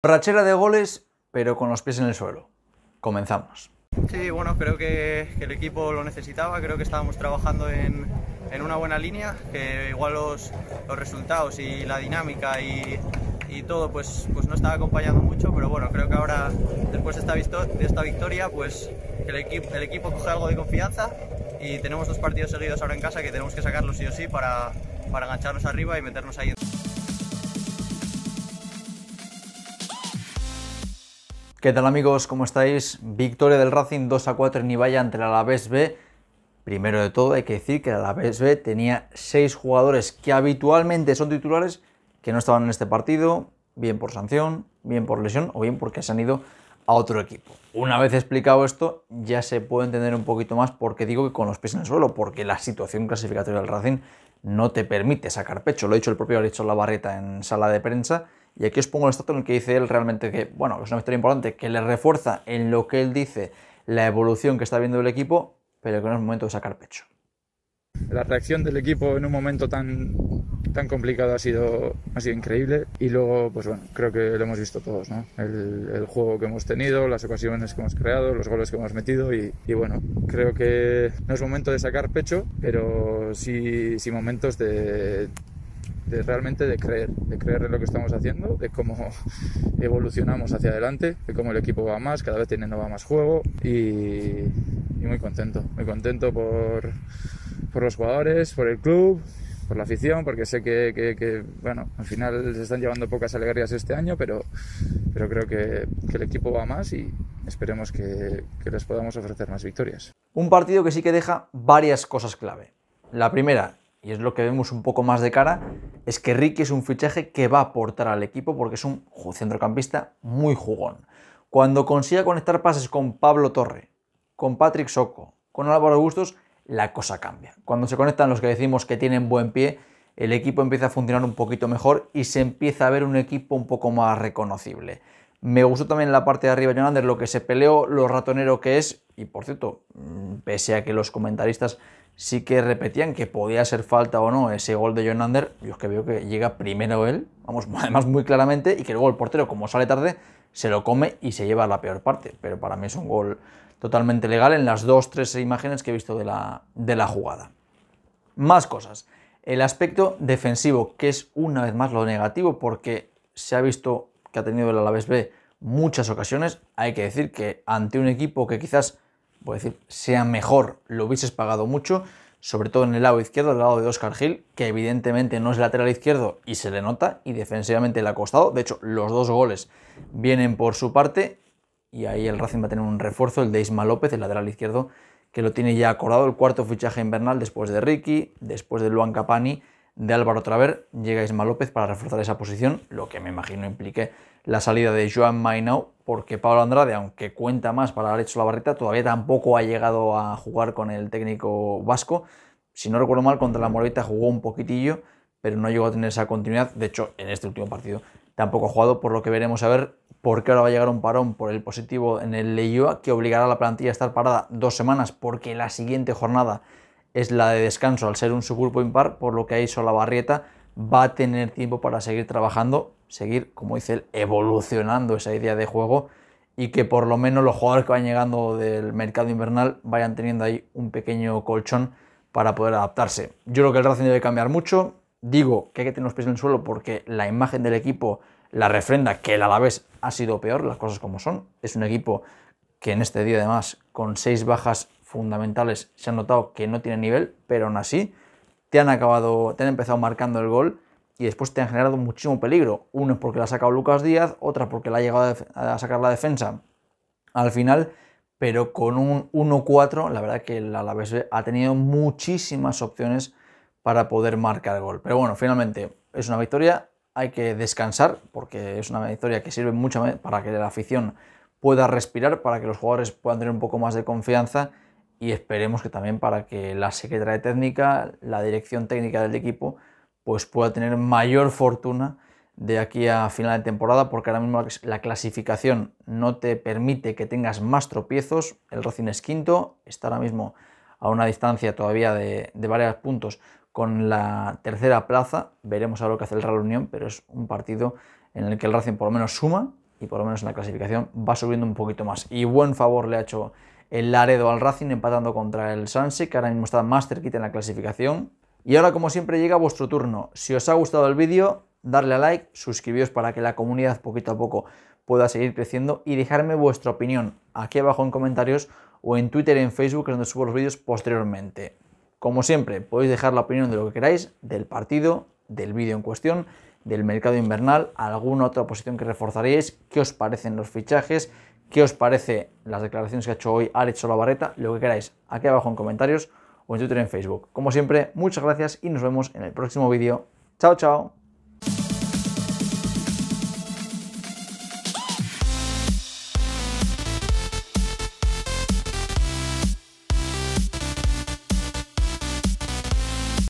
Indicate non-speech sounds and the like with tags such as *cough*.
Rachera de goles, pero con los pies en el suelo. Comenzamos. Sí, bueno, creo que, el equipo lo necesitaba, creo que estábamos trabajando en, una buena línea, que igual los, resultados y la dinámica y, todo pues, pues, no estaba acompañando mucho, pero bueno, creo que ahora, después de esta, victoria, pues el, equipo, coge algo de confianza y tenemos dos partidos seguidos ahora en casa que tenemos que sacarlos sí o sí para, para engancharnos arriba y meternos ahí. en ¿Qué tal amigos? ¿Cómo estáis? Victoria del Racing 2 a 4 en Ibaya ante la Alavés B. Primero de todo hay que decir que la Alavés B tenía 6 jugadores que habitualmente son titulares que no estaban en este partido, bien por sanción, bien por lesión o bien porque se han ido a otro equipo. Una vez explicado esto, ya se puede entender un poquito más por qué digo que con los pies en el suelo, porque la situación clasificatoria del Racing no te permite sacar pecho. Lo ha dicho el propio la Lavarreta en sala de prensa y aquí os pongo el estatus en el que dice él realmente que, bueno, es una victoria importante, que le refuerza en lo que él dice la evolución que está viendo el equipo, pero que no es momento de sacar pecho. La reacción del equipo en un momento tan, tan complicado ha sido, ha sido increíble y luego, pues bueno, creo que lo hemos visto todos, ¿no? El, juego que hemos tenido, las ocasiones que hemos creado, los goles que hemos metido y, y bueno, creo que no es momento de sacar pecho, pero sí, sí momentos de, de realmente de creer, de creer en lo que estamos haciendo, de cómo *laughs* evolucionamos hacia adelante, de cómo el equipo va más, cada vez teniendo va más juego y, muy contento, muy contento por, por los jugadores, por el club, por la afición, porque sé que, bueno, al final se están llevando pocas alegrías este año, pero, pero creo que, que el equipo va más y esperemos que, que les podamos ofrecer más victorias. Un partido que sí que deja varias cosas clave. La primera, y es lo que vemos un poco más de cara, es que Ricky es un fichaje que va a aportar al equipo porque es un centrocampista muy jugón. Cuando consiga conectar pases con Pablo Torre, con Patrick Soco, con Álvaro Augustos, la cosa cambia. Cuando se conectan los que decimos que tienen buen pie, el equipo empieza a funcionar un poquito mejor y se empieza a ver un equipo un poco más reconocible. Me gustó también la parte de arriba John Anders, lo que se peleó, lo ratonero que es. Y por cierto, mm, pese a que los comentaristas sí que repetían que podía ser falta o no ese gol de John yo es que veo que llega primero él, vamos, *laughs* además muy claramente, y que luego el portero, como sale tarde, se lo come y se lleva la peor parte. Pero para mí es un gol totalmente legal en las dos, tres imágenes que he visto de la, de la jugada. Más cosas. El aspecto defensivo, que es una vez más lo negativo, porque se ha visto ha tenido el Alavés B muchas ocasiones. Hay que decir que ante un equipo que quizás, decir, sea mejor, lo hubieses pagado mucho, sobre todo en el lado izquierdo, el lado de Oscar Gil, que evidentemente no es lateral izquierdo y se le nota, y defensivamente le ha costado. De hecho, los dos goles vienen por su parte, y ahí el Racing va a tener un refuerzo, el de López, el lateral izquierdo, que lo tiene ya acordado, el cuarto fichaje invernal después de Ricky, después de Luan Capani de Álvaro Traver llega Isma López para reforzar esa posición, lo que me imagino implique la salida de Joan Mainau, porque Pablo Andrade, aunque cuenta más para hecho la barrita, todavía tampoco ha llegado a jugar con el técnico vasco. Si no recuerdo mal, contra la Moravita jugó un poquitillo, pero no llegó a tener esa continuidad. De hecho, en este último partido tampoco ha jugado, por lo que veremos a ver por qué ahora va a llegar un parón por el positivo en el Leyua, que obligará a la plantilla a estar parada dos semanas, porque la siguiente jornada es la de descanso al ser un subgrupo impar, por lo que ahí barrieta va a tener tiempo para seguir trabajando, seguir, como dice él, evolucionando esa idea de juego y que por lo menos los jugadores que van llegando del mercado invernal vayan teniendo ahí un pequeño colchón para poder adaptarse. Yo creo que el Racing debe cambiar mucho. Digo que hay que tener los pies en el suelo porque la imagen del equipo la refrenda que el Alavés ha sido peor, las cosas como son. Es un equipo que en este día además con seis bajas fundamentales se han notado que no tienen nivel, pero aún así te han acabado, te han empezado marcando el gol y después te han generado muchísimo peligro. Uno es porque la ha sacado Lucas Díaz, otra porque la ha llegado a sacar la defensa al final, pero con un 1-4, la verdad que el Alavés ha tenido muchísimas opciones para poder marcar el gol. Pero bueno, finalmente es una victoria, hay que descansar porque es una victoria que sirve mucho eh, para que la afición pueda respirar, para que los jugadores puedan tener un poco más de confianza y esperemos que también para que la secretaria técnica, la dirección técnica del equipo, pues pueda tener mayor fortuna de aquí a final de temporada, porque ahora mismo la clasificación no te permite que tengas más tropiezos. El Racing es quinto, está ahora mismo a una distancia todavía de, de varios puntos con la tercera plaza. Veremos ahora lo que hace el Real Unión, pero es un partido en el que el Racing por lo menos suma y por lo menos en la clasificación va subiendo un poquito más. Y buen favor le ha hecho el Laredo al Racing empatando contra el Sunset que ahora mismo está más cerquita en la clasificación. Y ahora, como siempre, llega vuestro turno. Si os ha gustado el vídeo, darle a like, suscribiros para que la comunidad poquito a poco pueda seguir creciendo y dejarme vuestra opinión aquí abajo en comentarios o en Twitter y en Facebook, donde subo los vídeos posteriormente. Como siempre, podéis dejar la opinión de lo que queráis, del partido, del vídeo en cuestión, del mercado invernal, alguna otra posición que reforzaréis, qué os parecen los fichajes, qué os parece las declaraciones que ha hecho hoy Alex Barreta lo que queráis, aquí abajo en comentarios o en Twitter y en Facebook. Como siempre, muchas gracias y nos vemos en el próximo vídeo. Chao, chao.